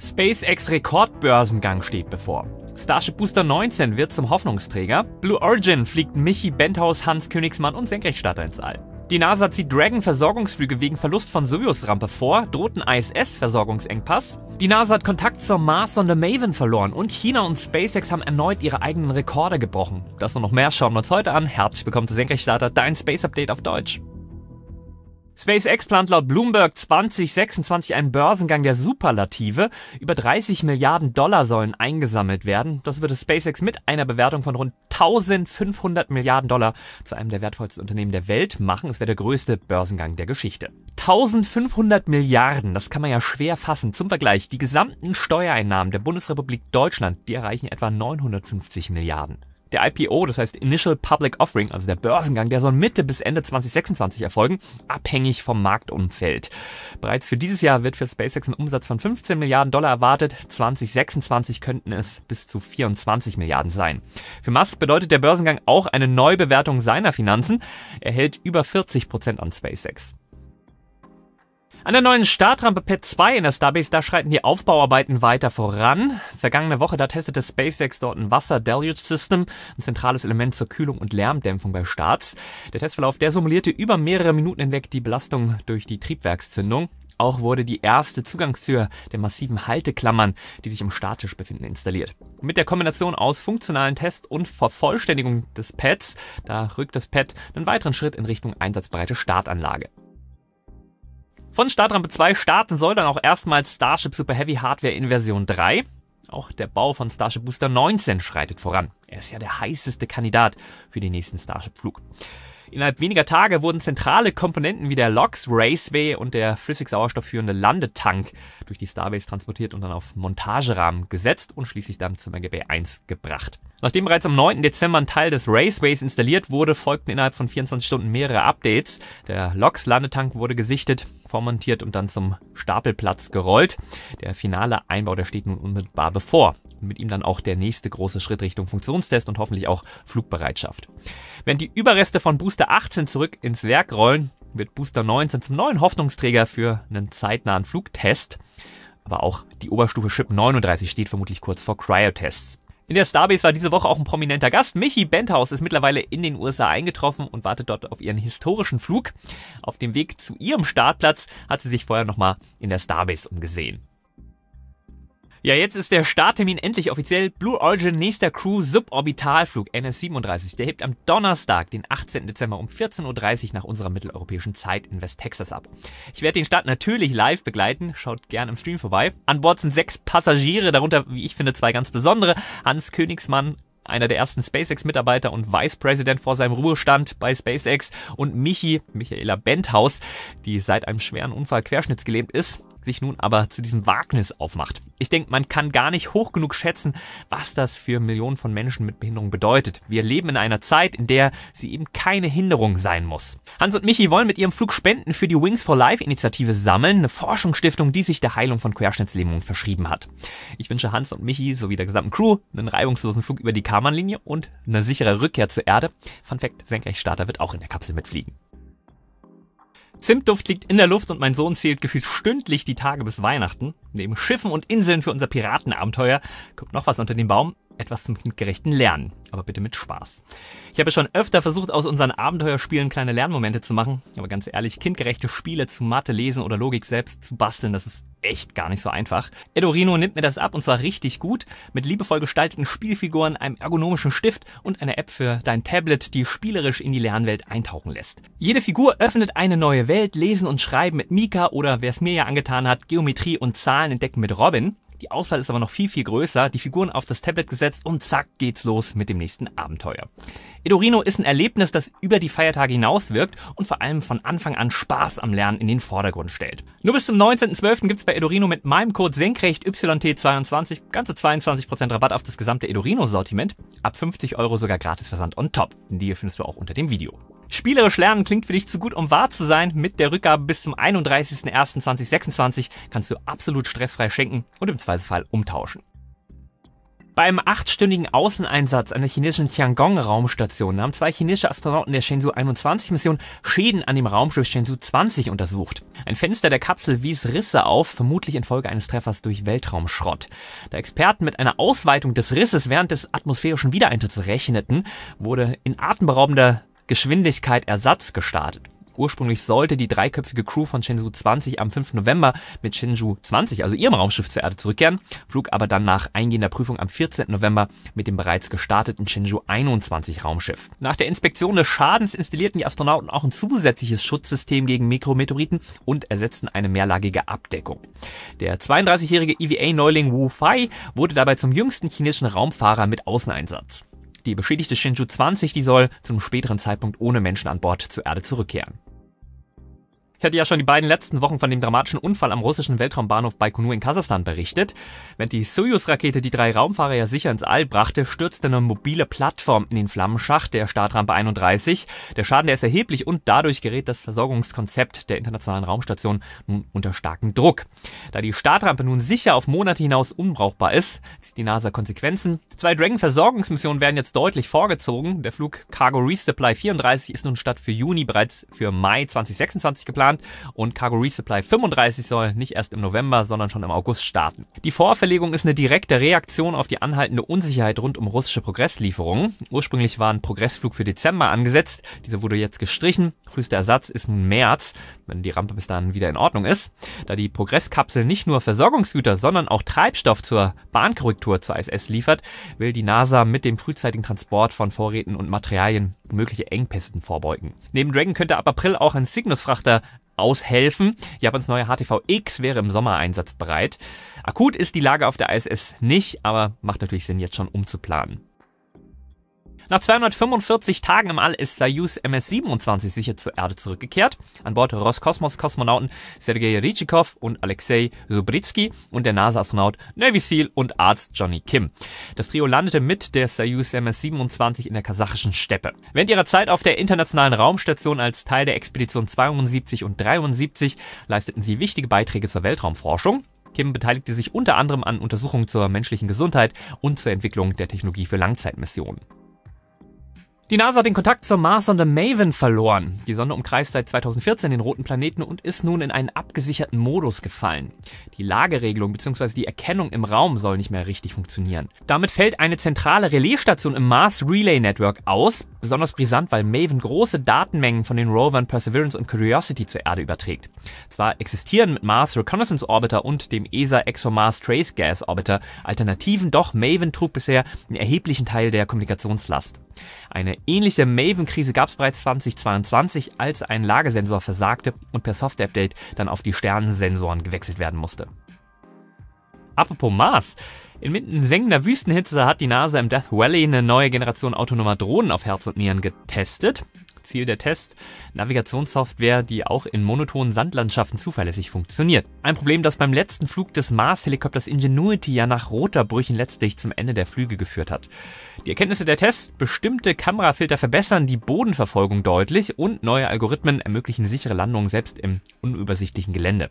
SpaceX Rekordbörsengang steht bevor. Starship Booster 19 wird zum Hoffnungsträger. Blue Origin fliegt Michi Benthaus, Hans Königsmann und Senkrechtstarter ins All. Die NASA zieht Dragon Versorgungsflüge wegen Verlust von Soyuz-Rampe vor, drohten ISS Versorgungsengpass. Die NASA hat Kontakt zur Mars-Sonde Maven verloren und China und SpaceX haben erneut ihre eigenen Rekorde gebrochen. Das und noch mehr schauen wir uns heute an. Herzlich willkommen zu Senkrechtstarter, dein Space Update auf Deutsch. SpaceX plant laut Bloomberg 2026 einen Börsengang der Superlative. Über 30 Milliarden Dollar sollen eingesammelt werden. Das würde SpaceX mit einer Bewertung von rund 1500 Milliarden Dollar zu einem der wertvollsten Unternehmen der Welt machen. Es wäre der größte Börsengang der Geschichte. 1500 Milliarden, das kann man ja schwer fassen. Zum Vergleich, die gesamten Steuereinnahmen der Bundesrepublik Deutschland, die erreichen etwa 950 Milliarden der IPO, das heißt Initial Public Offering, also der Börsengang, der soll Mitte bis Ende 2026 erfolgen, abhängig vom Marktumfeld. Bereits für dieses Jahr wird für SpaceX ein Umsatz von 15 Milliarden Dollar erwartet, 2026 könnten es bis zu 24 Milliarden sein. Für Musk bedeutet der Börsengang auch eine Neubewertung seiner Finanzen, er hält über 40 Prozent an SpaceX. An der neuen Startrampe Pad 2 in der Starbase, da schreiten die Aufbauarbeiten weiter voran. Vergangene Woche, da testete SpaceX dort ein Wasser-Deluge-System, ein zentrales Element zur Kühlung und Lärmdämpfung bei Starts. Der Testverlauf, der simulierte über mehrere Minuten hinweg die Belastung durch die Triebwerkszündung. Auch wurde die erste Zugangstür der massiven Halteklammern, die sich im Starttisch befinden, installiert. Mit der Kombination aus funktionalen Test und Vervollständigung des Pads, da rückt das Pad einen weiteren Schritt in Richtung einsatzbereite Startanlage. Von Startrampe 2 starten soll dann auch erstmals Starship Super Heavy Hardware in Version 3. Auch der Bau von Starship Booster 19 schreitet voran. Er ist ja der heißeste Kandidat für den nächsten Starship-Flug. Innerhalb weniger Tage wurden zentrale Komponenten wie der LOX Raceway und der flüssig-sauerstoffführende Landetank durch die Starbase transportiert und dann auf Montagerahmen gesetzt und schließlich dann zum RGB 1 gebracht. Nachdem bereits am 9. Dezember ein Teil des Raceways installiert wurde, folgten innerhalb von 24 Stunden mehrere Updates. Der LOX Landetank wurde gesichtet, vormontiert und dann zum Stapelplatz gerollt. Der finale Einbau, der steht nun unmittelbar bevor. Und mit ihm dann auch der nächste große Schritt Richtung Funktionstest und hoffentlich auch Flugbereitschaft. Wenn die Überreste von Booster 18 zurück ins Werk rollen, wird Booster 19 zum neuen Hoffnungsträger für einen zeitnahen Flugtest. Aber auch die Oberstufe Ship 39 steht vermutlich kurz vor Cryotests. In der Starbase war diese Woche auch ein prominenter Gast. Michi Benthaus ist mittlerweile in den USA eingetroffen und wartet dort auf ihren historischen Flug. Auf dem Weg zu ihrem Startplatz hat sie sich vorher nochmal in der Starbase umgesehen. Ja, jetzt ist der Starttermin endlich offiziell. Blue Origin nächster Crew Suborbitalflug NS37. Der hebt am Donnerstag, den 18. Dezember um 14.30 Uhr nach unserer mitteleuropäischen Zeit in West Texas ab. Ich werde den Start natürlich live begleiten. Schaut gerne im Stream vorbei. An Bord sind sechs Passagiere, darunter, wie ich finde, zwei ganz besondere. Hans Königsmann, einer der ersten SpaceX-Mitarbeiter und Vice President vor seinem Ruhestand bei SpaceX und Michi, Michaela Benthaus, die seit einem schweren Unfall querschnittsgelähmt ist sich nun aber zu diesem Wagnis aufmacht. Ich denke, man kann gar nicht hoch genug schätzen, was das für Millionen von Menschen mit Behinderung bedeutet. Wir leben in einer Zeit, in der sie eben keine Hinderung sein muss. Hans und Michi wollen mit ihrem Flug Spenden für die Wings for Life Initiative sammeln, eine Forschungsstiftung, die sich der Heilung von Querschnittslähmungen verschrieben hat. Ich wünsche Hans und Michi sowie der gesamten Crew einen reibungslosen Flug über die Karmann-Linie und eine sichere Rückkehr zur Erde. Fun Fact, Senkrechtstarter wird auch in der Kapsel mitfliegen. Zimtduft liegt in der Luft und mein Sohn zählt gefühlt stündlich die Tage bis Weihnachten. Neben Schiffen und Inseln für unser Piratenabenteuer kommt noch was unter den Baum etwas zum kindgerechten Lernen, aber bitte mit Spaß. Ich habe schon öfter versucht, aus unseren Abenteuerspielen kleine Lernmomente zu machen, aber ganz ehrlich, kindgerechte Spiele zu Mathe, Lesen oder Logik selbst zu basteln, das ist echt gar nicht so einfach. Edorino nimmt mir das ab und zwar richtig gut, mit liebevoll gestalteten Spielfiguren, einem ergonomischen Stift und einer App für dein Tablet, die spielerisch in die Lernwelt eintauchen lässt. Jede Figur öffnet eine neue Welt, Lesen und Schreiben mit Mika oder wer es mir ja angetan hat, Geometrie und Zahlen entdecken mit Robin. Die Auswahl ist aber noch viel, viel größer. Die Figuren auf das Tablet gesetzt und zack geht's los mit dem nächsten Abenteuer. Edorino ist ein Erlebnis, das über die Feiertage hinaus wirkt und vor allem von Anfang an Spaß am Lernen in den Vordergrund stellt. Nur bis zum 19.12. gibt's bei Edorino mit meinem Code senkrecht YT22 ganze 22% Rabatt auf das gesamte Edorino-Sortiment. Ab 50 Euro sogar gratis Versand on top. Den Deal findest du auch unter dem Video. Spielerisch lernen klingt für dich zu gut, um wahr zu sein. Mit der Rückgabe bis zum 31.01.2026 kannst du absolut stressfrei schenken und im Zweifelsfall umtauschen. Beim achtstündigen Außeneinsatz an der chinesischen Tiangong-Raumstation haben zwei chinesische Astronauten der Shenzhou 21-Mission Schäden an dem Raumschiff Shenzhou 20 untersucht. Ein Fenster der Kapsel wies Risse auf, vermutlich infolge eines Treffers durch Weltraumschrott. Da Experten mit einer Ausweitung des Risses während des atmosphärischen Wiedereintritts rechneten, wurde in atemberaubender Geschwindigkeit Ersatz gestartet. Ursprünglich sollte die dreiköpfige Crew von Shenzhou 20 am 5. November mit Shenzhou 20, also ihrem Raumschiff, zur Erde zurückkehren, flog aber dann nach eingehender Prüfung am 14. November mit dem bereits gestarteten Shenzhou 21 Raumschiff. Nach der Inspektion des Schadens installierten die Astronauten auch ein zusätzliches Schutzsystem gegen Mikrometeoriten und ersetzten eine mehrlagige Abdeckung. Der 32-jährige EVA-Neuling Wu Fei wurde dabei zum jüngsten chinesischen Raumfahrer mit Außeneinsatz. Die beschädigte Shenzhou 20, die soll zu einem späteren Zeitpunkt ohne Menschen an Bord zur Erde zurückkehren. Ich hatte ja schon die beiden letzten Wochen von dem dramatischen Unfall am russischen Weltraumbahnhof Baikonur in Kasachstan berichtet. Wenn die Soyuz-Rakete die drei Raumfahrer ja sicher ins All brachte, stürzte eine mobile Plattform in den Flammenschacht der Startrampe 31. Der Schaden, der ist erheblich und dadurch gerät das Versorgungskonzept der Internationalen Raumstation nun unter starken Druck. Da die Startrampe nun sicher auf Monate hinaus unbrauchbar ist, zieht die NASA Konsequenzen. Zwei Dragon-Versorgungsmissionen werden jetzt deutlich vorgezogen. Der Flug Cargo Resupply 34 ist nun statt für Juni bereits für Mai 2026 geplant geplant und Cargo Resupply 35 soll nicht erst im November, sondern schon im August starten. Die Vorverlegung ist eine direkte Reaktion auf die anhaltende Unsicherheit rund um russische Progresslieferungen. Ursprünglich war ein Progressflug für Dezember angesetzt, dieser wurde jetzt gestrichen. Frühester Ersatz ist nun März, wenn die Rampe bis dahin wieder in Ordnung ist. Da die Progresskapsel nicht nur Versorgungsgüter, sondern auch Treibstoff zur Bahnkorrektur zur ISS liefert, will die NASA mit dem frühzeitigen Transport von Vorräten und Materialien mögliche Engpässen vorbeugen. Neben Dragon könnte ab April auch ein Cygnus-Frachter aushelfen. Japans neue HTV X wäre im Sommer einsatzbereit. Akut ist die Lage auf der ISS nicht, aber macht natürlich Sinn, jetzt schon umzuplanen. Nach 245 Tagen im All ist Soyuz MS-27 sicher zur Erde zurückgekehrt. An Bord Roskosmos-Kosmonauten Sergei Ritschikow und Alexei Zubritsky und der NASA-Astronaut Navy SEAL und Arzt Johnny Kim. Das Trio landete mit der Soyuz MS-27 in der kasachischen Steppe. Während ihrer Zeit auf der internationalen Raumstation als Teil der Expedition 72 und 73 leisteten sie wichtige Beiträge zur Weltraumforschung. Kim beteiligte sich unter anderem an Untersuchungen zur menschlichen Gesundheit und zur Entwicklung der Technologie für Langzeitmissionen. Die NASA hat den Kontakt zur Mars Sonde Maven verloren. Die Sonde umkreist seit 2014 den roten Planeten und ist nun in einen abgesicherten Modus gefallen. Die Lageregelung bzw. die Erkennung im Raum soll nicht mehr richtig funktionieren. Damit fällt eine zentrale Relaisstation im Mars Relay Network aus, besonders brisant, weil Maven große Datenmengen von den Rovern Perseverance und Curiosity zur Erde überträgt. Zwar existieren mit Mars Reconnaissance Orbiter und dem ESA ExoMars Trace Gas Orbiter Alternativen, doch Maven trug bisher einen erheblichen Teil der Kommunikationslast. Eine ähnliche Maven-Krise gab es bereits 2022, als ein Lagesensor versagte und per Software-Update dann auf die Sternensensoren gewechselt werden musste. Apropos Mars. Inmitten sengender Wüstenhitze hat die NASA im Death Valley eine neue Generation autonomer Drohnen auf Herz und Nieren getestet. Ziel der Test, Navigationssoftware, die auch in monotonen Sandlandschaften zuverlässig funktioniert. Ein Problem, das beim letzten Flug des Mars-Helikopters Ingenuity ja nach Rotorbrüchen letztlich zum Ende der Flüge geführt hat. Die Erkenntnisse der Tests, bestimmte Kamerafilter verbessern die Bodenverfolgung deutlich und neue Algorithmen ermöglichen sichere Landungen selbst im unübersichtlichen Gelände.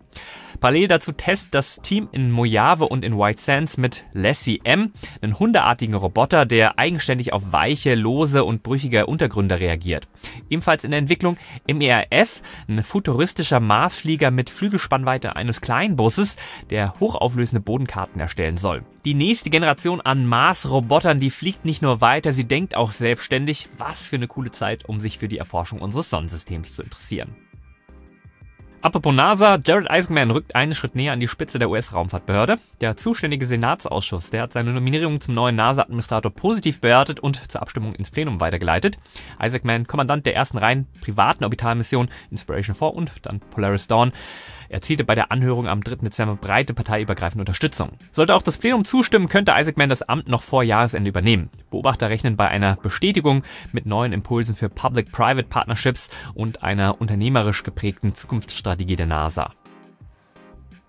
Parallel dazu testet das Team in Mojave und in White Sands mit Lassie M, einen hundeartigen Roboter, der eigenständig auf weiche, lose und brüchige Untergründe reagiert ebenfalls in der Entwicklung, MERF, ein futuristischer Marsflieger mit Flügelspannweite eines Kleinbusses, der hochauflösende Bodenkarten erstellen soll. Die nächste Generation an Mars-Robotern, die fliegt nicht nur weiter, sie denkt auch selbstständig. Was für eine coole Zeit, um sich für die Erforschung unseres Sonnensystems zu interessieren. Apropos NASA, Jared Isaacman rückt einen Schritt näher an die Spitze der US-Raumfahrtbehörde. Der zuständige Senatsausschuss, der hat seine Nominierung zum neuen NASA-Administrator positiv bewertet und zur Abstimmung ins Plenum weitergeleitet. Isaacman, Kommandant der ersten rein privaten Orbitalmission Inspiration 4 und dann Polaris Dawn, erzielte bei der Anhörung am 3. Dezember breite parteiübergreifende Unterstützung. Sollte auch das Plenum zustimmen, könnte Isaacman das Amt noch vor Jahresende übernehmen. Beobachter rechnen bei einer Bestätigung mit neuen Impulsen für Public-Private-Partnerships und einer unternehmerisch geprägten Zukunftsstrategie Raumfahrtstrategie der NASA.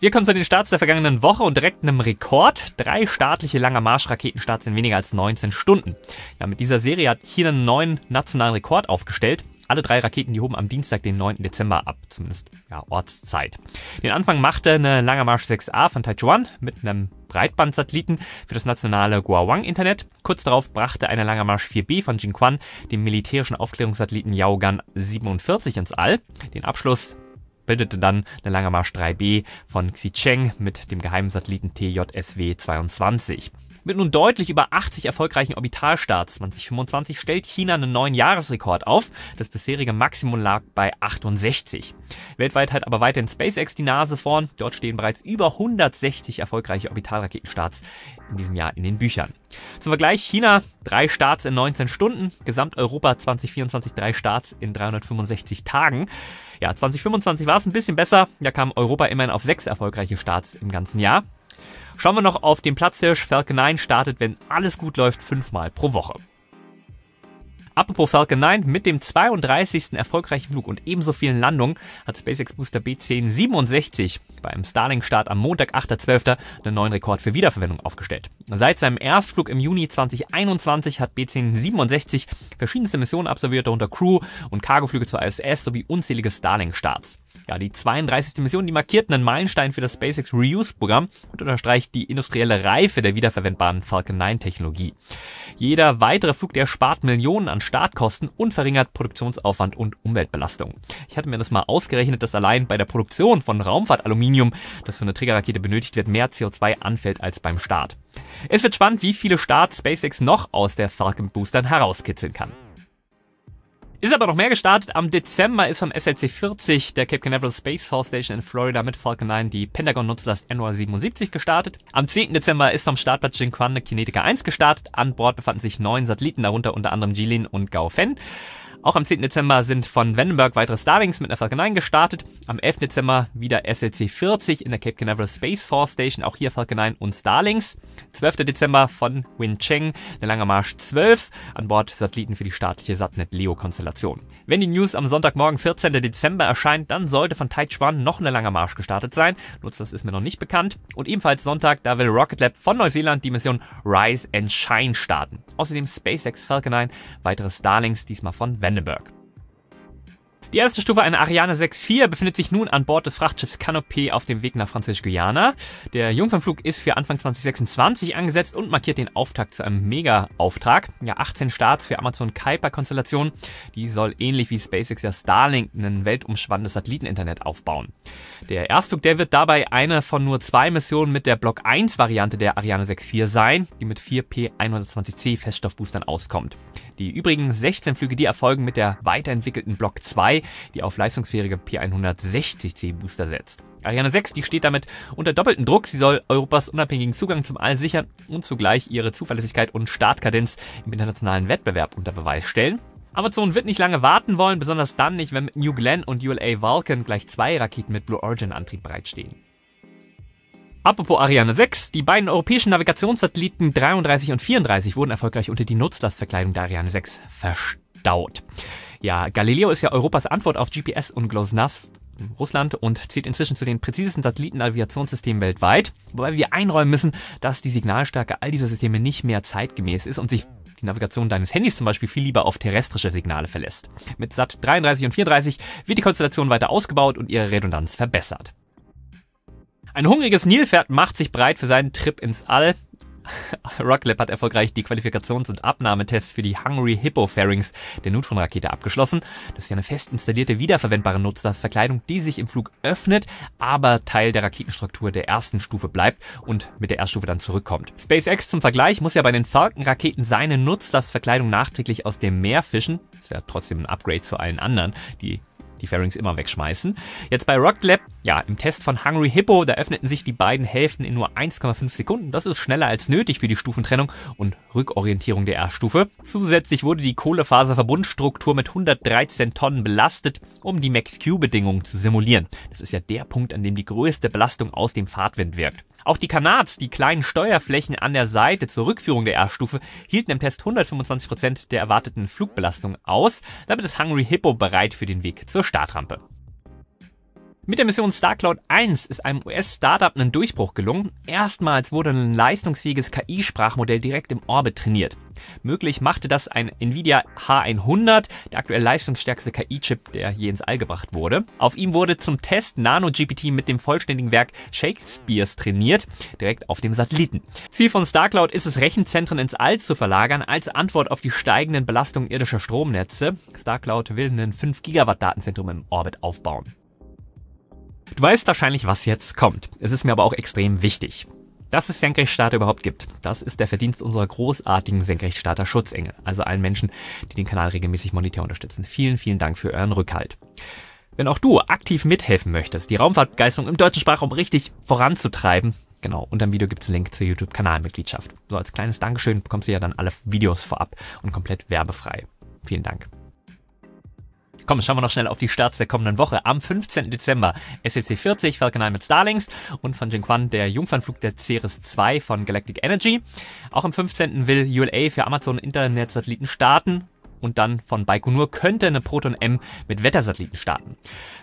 Wir kommen zu den Starts der vergangenen Woche und direkt einem Rekord. Drei staatliche lange Marschraketenstarts in weniger als 19 Stunden. Ja, mit dieser Serie hat China einen neuen nationalen Rekord aufgestellt. Alle drei Raketen, die hoben am Dienstag, den 9. Dezember ab, zumindest ja, Ortszeit. Den Anfang machte eine Lange Marsch 6A von Taichuan mit einem Breitbandsatelliten für das nationale Guawang-Internet. Kurz darauf brachte eine Lange Marsch 4B von Jinquan, den militärischen Aufklärungssatelliten Yaogan 47, ins All. Den Abschluss bildete dann eine Lange Marsch 3B von Xicheng mit dem geheimen Satelliten TJSW-22 mit nun deutlich über 80 erfolgreichen Orbitalstarts 2025 stellt China einen neuen Jahresrekord auf. Das bisherige Maximum lag bei 68. Weltweit hat aber weiterhin SpaceX die Nase vorn. Dort stehen bereits über 160 erfolgreiche Orbitalraketenstarts in diesem Jahr in den Büchern. Zum Vergleich China, drei Starts in 19 Stunden, Gesamteuropa 2024 drei Starts in 365 Tagen. Ja, 2025 war es ein bisschen besser, da kam Europa immerhin auf sechs erfolgreiche Starts im ganzen Jahr. Schauen wir noch auf den Platzhirsch. Falcon 9 startet, wenn alles gut läuft, fünfmal pro Woche. Apropos Falcon 9, mit dem 32. erfolgreichen Flug und ebenso vielen Landungen hat SpaceX Booster B1067 beim Starlink-Start am Montag, 8.12. einen neuen Rekord für Wiederverwendung aufgestellt. Seit seinem Erstflug im Juni 2021 hat B1067 verschiedenste Missionen absolviert, darunter Crew- und Cargoflüge zur ISS sowie unzählige Starlink-Starts. Ja, die 32. Mission, die markiert einen Meilenstein für das SpaceX Reuse-Programm und unterstreicht die industrielle Reife der wiederverwendbaren Falcon 9-Technologie. Jeder weitere Flug, der spart Millionen an Startkosten und verringert Produktionsaufwand und Umweltbelastung. Ich hatte mir das mal ausgerechnet, dass allein bei der Produktion von Raumfahrtaluminium, das für eine Trägerrakete benötigt wird, mehr CO2 anfällt als beim Start. Es wird spannend, wie viele Starts SpaceX noch aus der Falcon Boostern herauskitzeln kann. Ist aber noch mehr gestartet. Am Dezember ist vom SLC 40 der Cape Canaveral Space Force Station in Florida mit Falcon 9 die Pentagon-Nutzlast NOR 77 gestartet. Am 10. Dezember ist vom Startplatz Jinquan eine Kinetica 1 gestartet. An Bord befanden sich neun Satelliten, darunter unter anderem Jilin und Gaofen. Auch am 10. Dezember sind von Vandenberg weitere Starlings mit Falcon 9 gestartet. Am 11. Dezember wieder SLC 40 in der Cape Canaveral Space Force Station, auch hier Falcon 9 und Starlings. 12. Dezember von Wincheng, der Lange Marsch 12, an Bord Satelliten für die staatliche Satnet-Leo-Konstellation. Wenn die News am Sonntagmorgen 14. Dezember erscheint, dann sollte von Taichuan noch eine Lange Marsch gestartet sein. Nur das ist mir noch nicht bekannt. Und ebenfalls Sonntag, da will Rocket Lab von Neuseeland die Mission Rise and Shine starten. Außerdem SpaceX Falcon 9, weitere Starlings, diesmal von Vandenberg. Hindenburg. Die erste Stufe einer Ariane 6-4 befindet sich nun an Bord des Frachtschiffs Canopé auf dem Weg nach Französisch-Guyana. Der Jungfernflug ist für Anfang 2026 angesetzt und markiert den Auftakt zu einem Mega-Auftrag. Ja, 18 Starts für Amazon Kuiper-Konstellation. Die soll ähnlich wie SpaceX ja Starlink ein weltumspannendes Satelliteninternet aufbauen. Der Erstflug, der wird dabei eine von nur zwei Missionen mit der Block 1-Variante der Ariane 6-4 sein, die mit 4P120C Feststoffboostern auskommt. Die übrigen 16 Flüge, die erfolgen mit der weiterentwickelten Block 2 die auf leistungsfähige P160C Booster setzt. Ariane 6, die steht damit unter doppeltem Druck. Sie soll Europas unabhängigen Zugang zum All sichern und zugleich ihre Zuverlässigkeit und Startkadenz im internationalen Wettbewerb unter Beweis stellen. Amazon wird nicht lange warten wollen, besonders dann nicht, wenn mit New Glenn und ULA Vulcan gleich zwei Raketen mit Blue Origin Antrieb bereitstehen. Apropos Ariane 6, die beiden europäischen Navigationssatelliten 33 und 34 wurden erfolgreich unter die Nutzlastverkleidung der Ariane 6 verstaut. Ja, Galileo ist ja Europas Antwort auf GPS und GLONASS Russland und zählt inzwischen zu den präzisesten Satellitenavigationssystemen weltweit, wobei wir einräumen müssen, dass die Signalstärke all dieser Systeme nicht mehr zeitgemäß ist und sich die Navigation deines Handys zum Beispiel viel lieber auf terrestrische Signale verlässt. Mit SAT 33 und 34 wird die Konstellation weiter ausgebaut und ihre Redundanz verbessert. Ein hungriges Nilpferd macht sich bereit für seinen Trip ins All Rocklab hat erfolgreich die Qualifikations- und Abnahmetests für die Hungry Hippo Fairings der Neutron-Rakete abgeschlossen. Das ist ja eine fest installierte, wiederverwendbare Nutzlastverkleidung, die sich im Flug öffnet, aber Teil der Raketenstruktur der ersten Stufe bleibt und mit der Erststufe dann zurückkommt. SpaceX zum Vergleich muss ja bei den Falcon-Raketen seine Nutzlastverkleidung nachträglich aus dem Meer fischen. Ist ja trotzdem ein Upgrade zu allen anderen, die die Fairings immer wegschmeißen. Jetzt bei Rock Lab, ja, im Test von Hungry Hippo, da öffneten sich die beiden Hälften in nur 1,5 Sekunden. Das ist schneller als nötig für die Stufentrennung und Rückorientierung der R-Stufe. Zusätzlich wurde die Kohlefaserverbundstruktur mit 113 Tonnen belastet, um die Max-Q-Bedingungen zu simulieren. Das ist ja der Punkt, an dem die größte Belastung aus dem Fahrtwind wirkt. Auch die Kanats, die kleinen Steuerflächen an der Seite zur Rückführung der R-Stufe, hielten im Test 125% Prozent der erwarteten Flugbelastung aus. Damit ist Hungry Hippo bereit für den Weg zur Startrampe. Mit der Mission StarCloud 1 ist einem US-Startup einen Durchbruch gelungen. Erstmals wurde ein leistungsfähiges KI-Sprachmodell direkt im Orbit trainiert. Möglich machte das ein Nvidia H100, der aktuell leistungsstärkste KI-Chip, der je ins All gebracht wurde. Auf ihm wurde zum Test NanoGPT mit dem vollständigen Werk Shakespeares trainiert, direkt auf dem Satelliten. Ziel von StarCloud ist es, Rechenzentren ins All zu verlagern, als Antwort auf die steigenden Belastungen irdischer Stromnetze. StarCloud will ein 5 Gigawatt Datenzentrum im Orbit aufbauen. Du weißt wahrscheinlich, was jetzt kommt. Es ist mir aber auch extrem wichtig. Dass es Senkrechtstarter überhaupt gibt, das ist der Verdienst unserer großartigen Senkrechtstarter Schutzengel, also allen Menschen, die den Kanal regelmäßig monetär unterstützen. Vielen, vielen Dank für euren Rückhalt. Wenn auch du aktiv mithelfen möchtest, die Raumfahrtbegeisterung im deutschen Sprachraum richtig voranzutreiben, genau, unter dem Video gibt's einen Link zur YouTube-Kanalmitgliedschaft. So als kleines Dankeschön bekommst du ja dann alle Videos vorab und komplett werbefrei. Vielen Dank. Komm, schauen wir noch schnell auf die Starts der kommenden Woche. Am 15. Dezember SEC 40, Falcon 9 mit Starlings und von Jinquan der Jungfernflug der Ceres 2 von Galactic Energy. Auch am 15. will ULA für Amazon Internet Satelliten starten und dann von Baikonur könnte eine Proton M mit Wettersatelliten starten.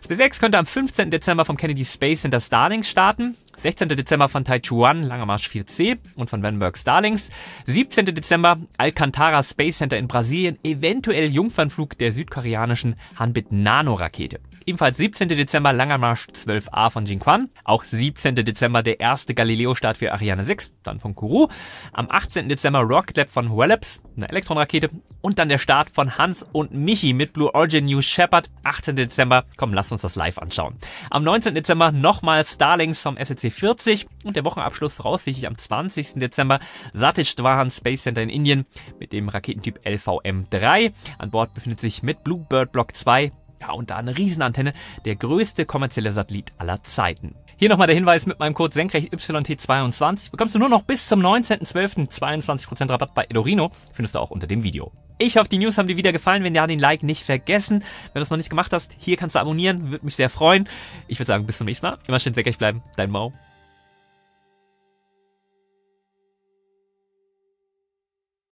SpaceX könnte am 15. Dezember vom Kennedy Space Center Starlings starten, 16. Dezember von Taichuan Langer Marsch 4C und von Vandenberg Starlings, 17. Dezember Alcantara Space Center in Brasilien, eventuell Jungfernflug der südkoreanischen Hanbit Nano Rakete. Ebenfalls 17. Dezember Langermarsch 12a von Jinquan. Auch 17. Dezember der erste Galileo-Start für Ariane 6, dann von Kourou. Am 18. Dezember Rocket Lab von Wellaps, eine Elektronrakete. Und dann der Start von Hans und Michi mit Blue Origin New Shepard, 18. Dezember. Komm, lass uns das live anschauen. Am 19. Dezember nochmal Starlings vom SEC 40 und der Wochenabschluss voraussichtlich am 20. Dezember Satish Dwahan Space Center in Indien mit dem Raketentyp LVM-3. An Bord befindet sich mit Bluebird Block 2 ja, und da eine Riesenantenne, der größte kommerzielle Satellit aller Zeiten. Hier nochmal der Hinweis mit meinem Code senkrecht YT22 bekommst du nur noch bis zum 19.12. 22% Rabatt bei Edorino, findest du auch unter dem Video. Ich hoffe, die News haben dir wieder gefallen. Wenn ja, den Like nicht vergessen. Wenn du es noch nicht gemacht hast, hier kannst du abonnieren, würde mich sehr freuen. Ich würde sagen, bis zum nächsten Mal. Immer schön senkrecht bleiben. Dein Mau.